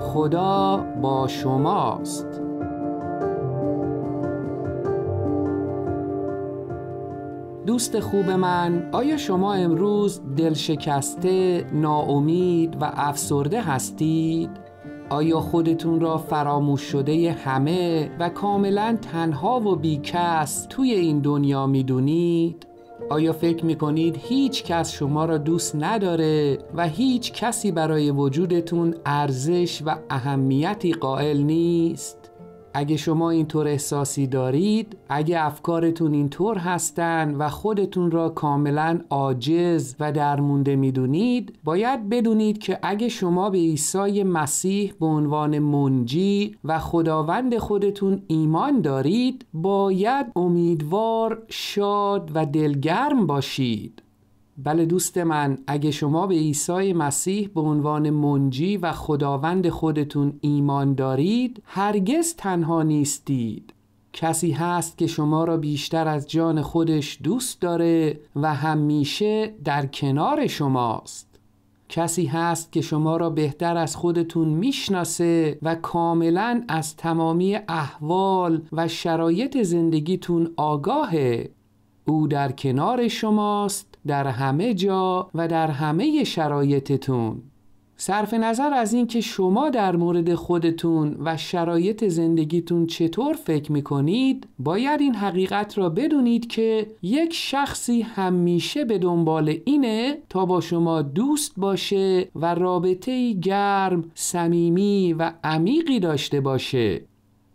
خدا با شماست دوست خوب من آیا شما امروز دلشکسته، ناامید و افسرده هستید؟ آیا خودتون را فراموش شده همه و کاملا تنها و بیکس توی این دنیا میدونید؟ آیا فکر می کنید هیچ کس شما را دوست نداره و هیچ کسی برای وجودتون ارزش و اهمیتی قائل نیست؟ اگه شما اینطور احساسی دارید اگه افکارتون اینطور هستن و خودتون را کاملا عاجز و درمونده میدونید باید بدونید که اگه شما به عیسی مسیح به عنوان منجی و خداوند خودتون ایمان دارید باید امیدوار شاد و دلگرم باشید بله دوست من اگه شما به عیسی مسیح به عنوان منجی و خداوند خودتون ایمان دارید هرگز تنها نیستید کسی هست که شما را بیشتر از جان خودش دوست داره و همیشه در کنار شماست کسی هست که شما را بهتر از خودتون میشناسه و کاملا از تمامی احوال و شرایط زندگیتون آگاهه او در کنار شماست در همه جا و در همه شرایطتون صرف نظر از اینکه شما در مورد خودتون و شرایط زندگیتون چطور فکر میکنید باید این حقیقت را بدونید که یک شخصی همیشه به دنبال اینه تا با شما دوست باشه و رابطه گرم، صمیمی و عمیقی داشته باشه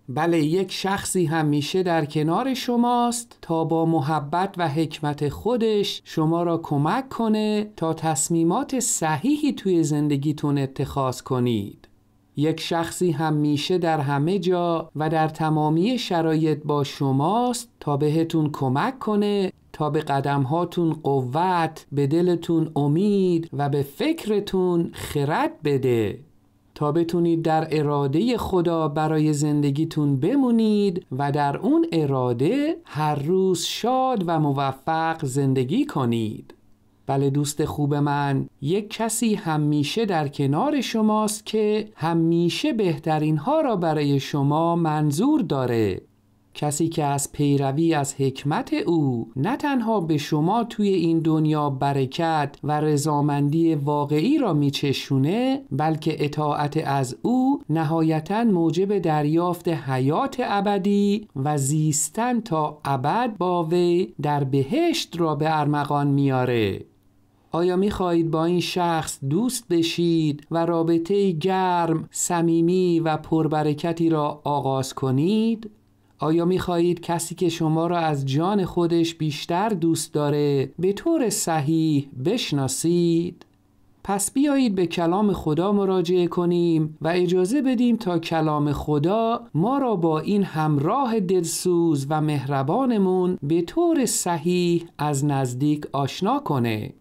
بله یک شخصی همیشه در کنار شماست تا با محبت و حکمت خودش شما را کمک کنه تا تصمیمات صحیحی توی زندگیتون اتخاذ کنید. یک شخصی همیشه در همه جا و در تمامی شرایط با شماست تا بهتون کمک کنه تا به قدمهاتون قوت، به دلتون امید و به فکرتون خرد بده. تا بتونید در اراده خدا برای زندگیتون بمونید و در اون اراده هر روز شاد و موفق زندگی کنید. بله دوست خوب من یک کسی همیشه در کنار شماست که همیشه بهترین ها را برای شما منظور داره کسی که از پیروی از حکمت او نه تنها به شما توی این دنیا برکت و رضامندی واقعی را میچشونه بلکه اطاعت از او نهایتا موجب دریافت حیات ابدی و زیستن تا ابد با وی در بهشت را به ارمغان میاره آیا می با این شخص دوست بشید و رابطه گرم، صمیمی و پربرکتی را آغاز کنید؟ آیا می خواهید کسی که شما را از جان خودش بیشتر دوست داره به طور صحیح بشناسید؟ پس بیایید به کلام خدا مراجعه کنیم و اجازه بدیم تا کلام خدا ما را با این همراه دلسوز و مهربانمون به طور صحیح از نزدیک آشنا کنه.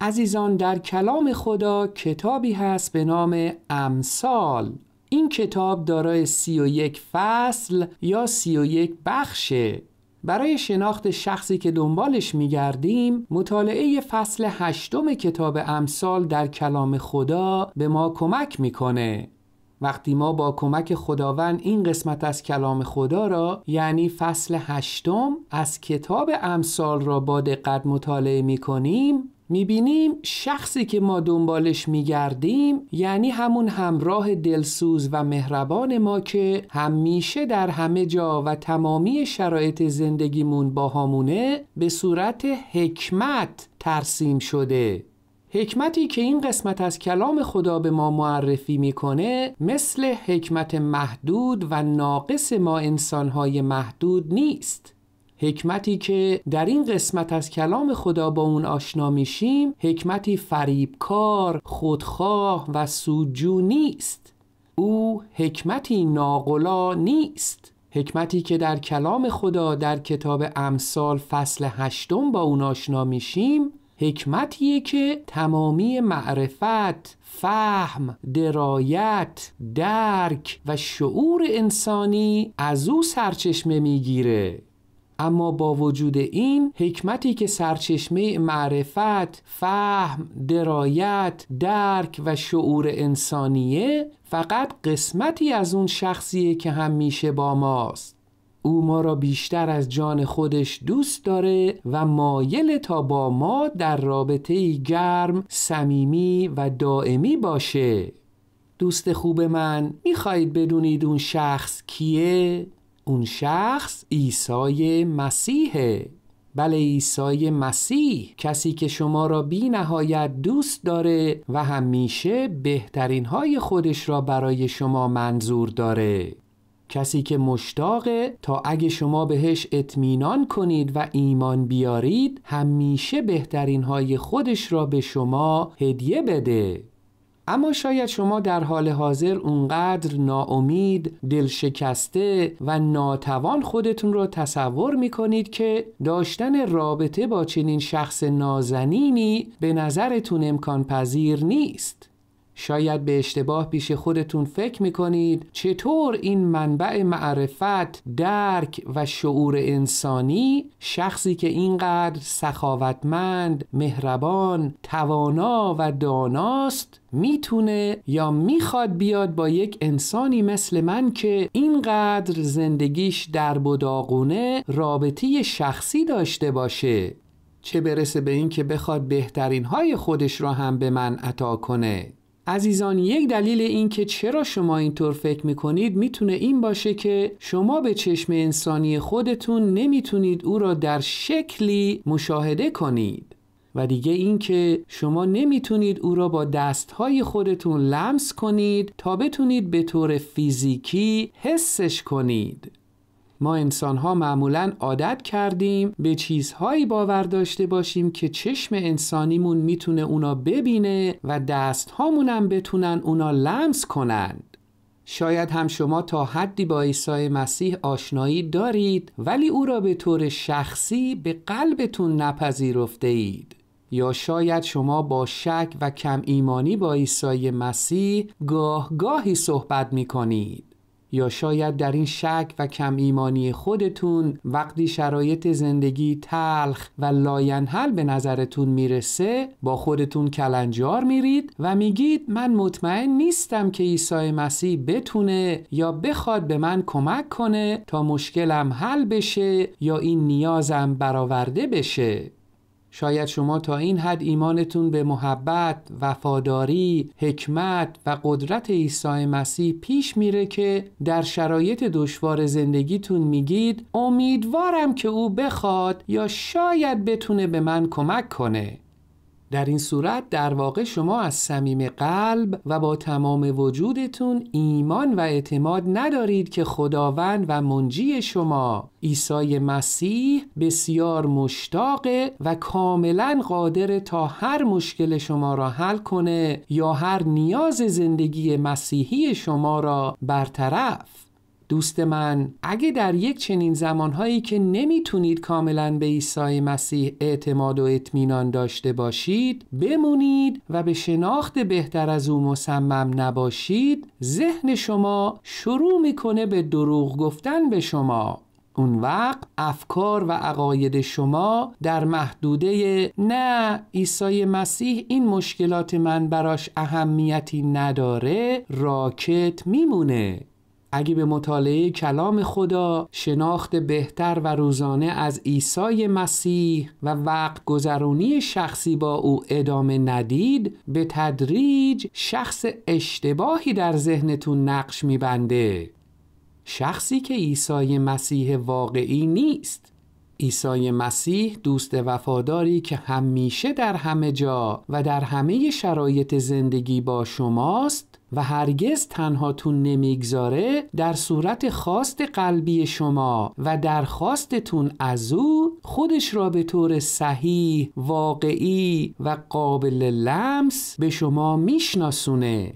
عزیزان در کلام خدا کتابی هست به نام امثال این کتاب دارای 31 فصل یا 31 بخشه برای شناخت شخصی که دنبالش میگردیم مطالعه فصل هشتم کتاب امثال در کلام خدا به ما کمک میکنه وقتی ما با کمک خداوند این قسمت از کلام خدا را یعنی فصل هشتم از کتاب امثال را با دقت مطالعه می کنیم میبینیم شخصی که ما دنبالش میگردیم یعنی همون همراه دلسوز و مهربان ما که همیشه در همه جا و تمامی شرایط زندگیمون با همونه به صورت حکمت ترسیم شده حکمتی که این قسمت از کلام خدا به ما معرفی میکنه مثل حکمت محدود و ناقص ما انسانهای محدود نیست حکمتی که در این قسمت از کلام خدا با اون آشنا میشیم حکمتی فریبکار، خودخواه و سودجو نیست او حکمتی ناقلا نیست حکمتی که در کلام خدا در کتاب امثال فصل هشتم با اون آشنا میشیم حکمتیه که تمامی معرفت، فهم، درایت، درک و شعور انسانی از او سرچشمه میگیره اما با وجود این حکمتی که سرچشمه معرفت، فهم، درایت، درک و شعور انسانیه فقط قسمتی از اون شخصیه که همیشه با ماست. او ما را بیشتر از جان خودش دوست داره و مایل تا با ما در رابطه گرم، صمیمی و دائمی باشه. دوست خوب من میخواهید بدونید اون شخص کیه؟ اون شخص عیسی مسیحه بله عیسی مسیح کسی که شما را بی نهایت دوست داره و همیشه بهترین های خودش را برای شما منظور داره کسی که مشتاقه تا اگه شما بهش اطمینان کنید و ایمان بیارید همیشه بهترین های خودش را به شما هدیه بده اما شاید شما در حال حاضر اونقدر ناامید، دلشکسته و ناتوان خودتون رو تصور میکنید که داشتن رابطه با چنین شخص نازنینی به نظرتون امکان پذیر نیست. شاید به اشتباه پیش خودتون فکر میکنید چطور این منبع معرفت، درک و شعور انسانی شخصی که اینقدر سخاوتمند، مهربان، توانا و داناست میتونه یا میخواد بیاد با یک انسانی مثل من که اینقدر زندگیش در بداغونه رابطی شخصی داشته باشه چه برسه به اینکه بخواد بهترین های خودش را هم به من عطا کنه عزیزان یک دلیل این که چرا شما اینطور فکر میکنید میتونه این باشه که شما به چشم انسانی خودتون نمیتونید او را در شکلی مشاهده کنید و دیگه اینکه شما نمیتونید او را با دستهای خودتون لمس کنید تا بتونید به طور فیزیکی حسش کنید ما انسان ها معمولا عادت کردیم به چیزهایی باور داشته باشیم که چشم انسانیمون میتونه اونا ببینه و دست هم بتونن اونا لمس کنند. شاید هم شما تا حدی با عیسی مسیح آشنایی دارید ولی او را به طور شخصی به قلبتون نپذیرفته اید. یا شاید شما با شک و کم ایمانی با عیسی مسیح گاه گاهی صحبت می کنید. یا شاید در این شک و کم ایمانی خودتون وقتی شرایط زندگی تلخ و لاینحل به نظرتون میرسه با خودتون کلنجار میرید و میگید من مطمئن نیستم که عیسی مسیح بتونه یا بخواد به من کمک کنه تا مشکلم حل بشه یا این نیازم برآورده بشه شاید شما تا این حد ایمانتون به محبت، وفاداری، حکمت و قدرت عیسی مسیح پیش میره که در شرایط دشوار زندگیتون میگید امیدوارم که او بخواد یا شاید بتونه به من کمک کنه. در این صورت در واقع شما از صمیم قلب و با تمام وجودتون ایمان و اعتماد ندارید که خداوند و منجی شما عیسی مسیح بسیار مشتاق و کاملا قادر تا هر مشکل شما را حل کنه یا هر نیاز زندگی مسیحی شما را برطرف دوست من اگه در یک چنین زمانهایی که نمیتونید کاملا به عیسی مسیح اعتماد و اطمینان داشته باشید بمونید و به شناخت بهتر از او مصمم نباشید ذهن شما شروع میکنه به دروغ گفتن به شما اون وقت افکار و عقاید شما در محدوده نه عیسی مسیح این مشکلات من براش اهمیتی نداره راکت میمونه اگه به مطالعه کلام خدا شناخت بهتر و روزانه از عیسی مسیح و وقت گذرونی شخصی با او ادامه ندید به تدریج شخص اشتباهی در ذهنتون نقش میبنده شخصی که عیسی مسیح واقعی نیست عیسی مسیح دوست وفاداری که همیشه در همه جا و در همه شرایط زندگی با شماست و هرگز تنها نمیگذاره در صورت خواست قلبی شما و درخواستتون از او خودش را به طور صحیح، واقعی و قابل لمس به شما میشناسونه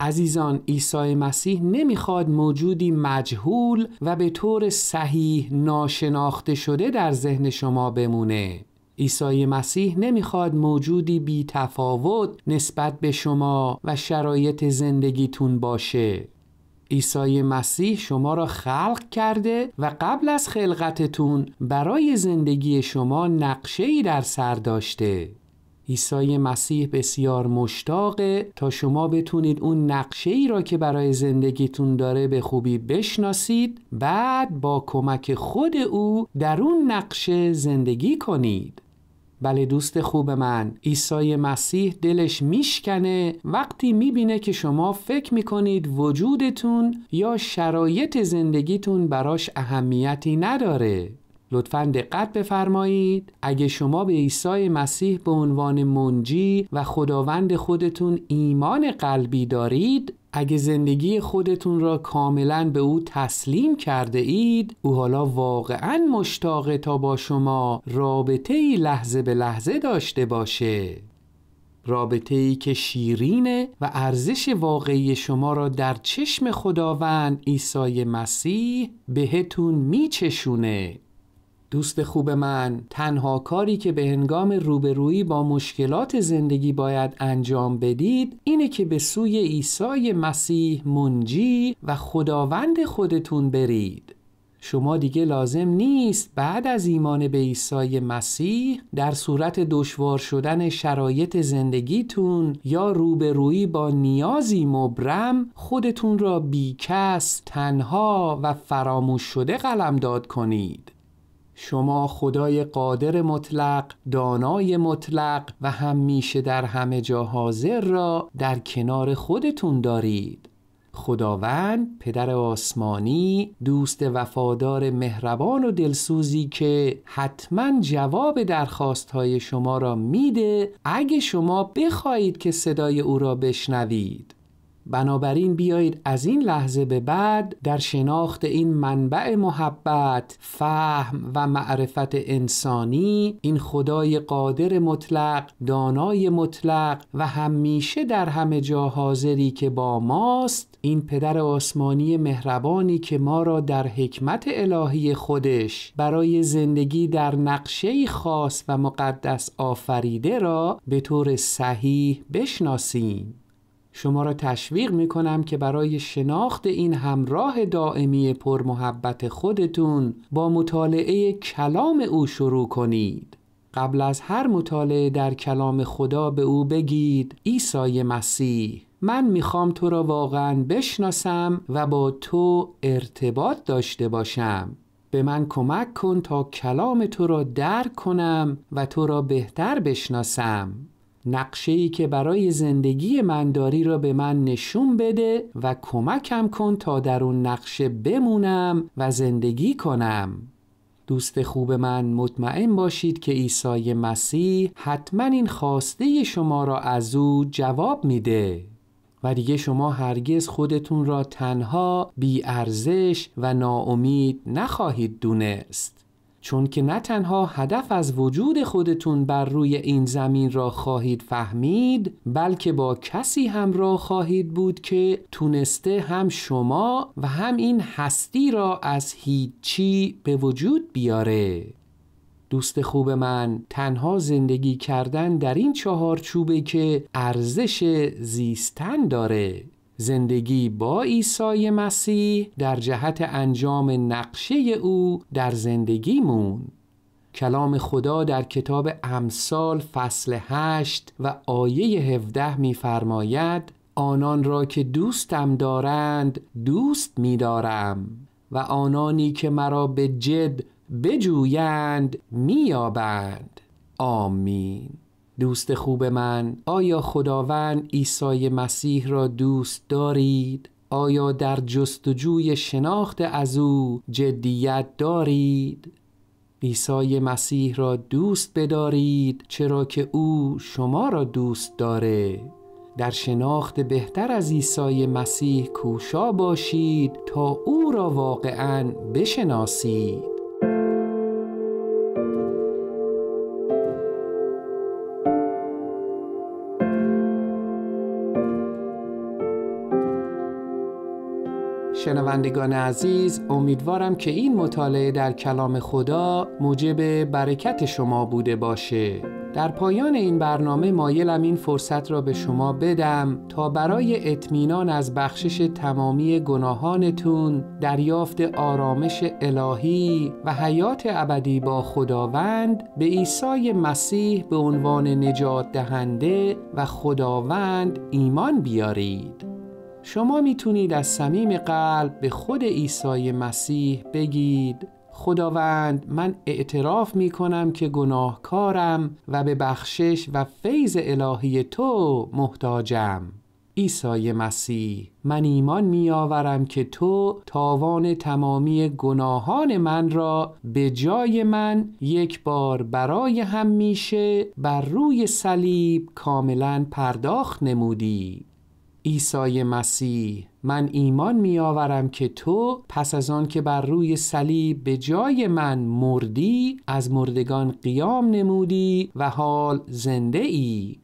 عزیزان عیسی مسیح نمیخواد موجودی مجهول و به طور صحیح ناشناخته شده در ذهن شما بمونه عیسی مسیح نمیخواد موجودی بی تفاوت نسبت به شما و شرایط زندگیتون باشه عیسی مسیح شما را خلق کرده و قبل از خلقتتون برای زندگی شما نقشه ای در سر داشته عیسی مسیح بسیار مشتاقه تا شما بتونید اون نقشه ای را که برای زندگیتون داره به خوبی بشناسید بعد با کمک خود او در اون نقشه زندگی کنید بله دوست خوب من عیسی مسیح دلش میشکنه وقتی میبینه که شما فکر میکنید وجودتون یا شرایط زندگیتون براش اهمیتی نداره لطفا دقت بفرمایید اگه شما به عیسی مسیح به عنوان منجی و خداوند خودتون ایمان قلبی دارید اگه زندگی خودتون را کاملا به او تسلیم کرده اید او حالا واقعا مشتاقه تا با شما رابطه ای لحظه به لحظه داشته باشه رابطه ای که شیرینه و ارزش واقعی شما را در چشم خداوند عیسی مسیح بهتون میچشونه دوست خوب من تنها کاری که به هنگام روبرویی با مشکلات زندگی باید انجام بدید اینه که به سوی عیسی مسیح منجی و خداوند خودتون برید شما دیگه لازم نیست بعد از ایمان به عیسی مسیح در صورت دشوار شدن شرایط زندگیتون یا روبرویی با نیازی مبرم خودتون را بیکس تنها و فراموش شده قلمداد کنید شما خدای قادر مطلق دانای مطلق و همیشه در همه جا حاضر را در کنار خودتون دارید خداوند پدر آسمانی دوست وفادار مهربان و دلسوزی که حتما جواب درخواست های شما را میده اگه شما بخواهید که صدای او را بشنوید بنابراین بیایید از این لحظه به بعد در شناخت این منبع محبت فهم و معرفت انسانی این خدای قادر مطلق دانای مطلق و همیشه در همه جا حاضری که با ماست این پدر آسمانی مهربانی که ما را در حکمت الهی خودش برای زندگی در نقشه خاص و مقدس آفریده را به طور صحیح بشناسیم شما را تشویق می کنم که برای شناخت این همراه دائمی پرمحبت خودتون با مطالعه کلام او شروع کنید. قبل از هر مطالعه در کلام خدا به او بگید عیسی مسیح من خوام تو را واقعا بشناسم و با تو ارتباط داشته باشم به من کمک کن تا کلام تو را درک کنم و تو را بهتر بشناسم نقشه ای که برای زندگی من داری را به من نشون بده و کمکم کن تا در اون نقشه بمونم و زندگی کنم دوست خوب من مطمئن باشید که عیسی مسیح حتما این خواسته شما را از او جواب میده و دیگه شما هرگز خودتون را تنها بی ارزش و ناامید نخواهید دونست چون که نه تنها هدف از وجود خودتون بر روی این زمین را خواهید فهمید بلکه با کسی را خواهید بود که تونسته هم شما و هم این هستی را از هیچی به وجود بیاره دوست خوب من تنها زندگی کردن در این چهارچوبه که ارزش زیستن داره زندگی با عیسی مسیح در جهت انجام نقشه او در زندگیمون کلام خدا در کتاب امثال فصل 8 و آیه 17 میفرماید: آنان را که دوستم دارند دوست می‌دارم و آنانی که مرا به جد بجویند می‌یابند آمین دوست خوب من آیا خداوند عیسی مسیح را دوست دارید؟ آیا در جستجوی شناخت از او جدیت دارید؟ عیسی مسیح را دوست بدارید چرا که او شما را دوست داره در شناخت بهتر از عیسی مسیح کوشا باشید تا او را واقعا بشناسید شنوندگان عزیز امیدوارم که این مطالعه در کلام خدا موجب برکت شما بوده باشه در پایان این برنامه مایلم این فرصت را به شما بدم تا برای اطمینان از بخشش تمامی گناهانتون دریافت آرامش الهی و حیات ابدی با خداوند به عیسی مسیح به عنوان نجات دهنده و خداوند ایمان بیارید شما میتونید از صمیم قلب به خود عیسی مسیح بگید خداوند من اعتراف می کنم که گناهکارم و به بخشش و فیض الهی تو محتاجم عیسی مسیح من ایمان میآورم که تو تاوان تمامی گناهان من را به جای من یک بار برای همیشه بر روی صلیب کاملا پرداخت نمودی عیسی مسیح من ایمان می آورم که تو پس از آن که بر روی صلیب به جای من مردی از مردگان قیام نمودی و حال زنده ای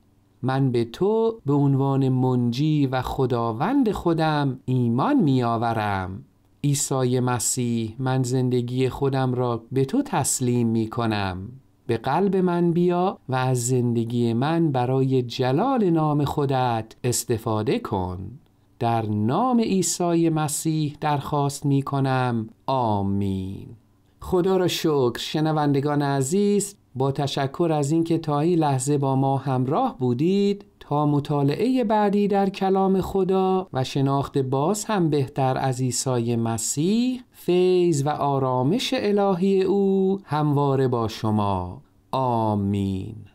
من به تو به عنوان منجی و خداوند خودم ایمان می آورم عیسی مسیح من زندگی خودم را به تو تسلیم می کنم به قلب من بیا و از زندگی من برای جلال نام خودت استفاده کن در نام عیسی مسیح درخواست می کنم آمین خدا را شکر شنوندگان عزیز با تشکر از اینکه تا این لحظه با ما همراه بودید تا مطالعه بعدی در کلام خدا و شناخت باز هم بهتر از عیسی مسیح فیض و آرامش الهی او همواره با شما آمین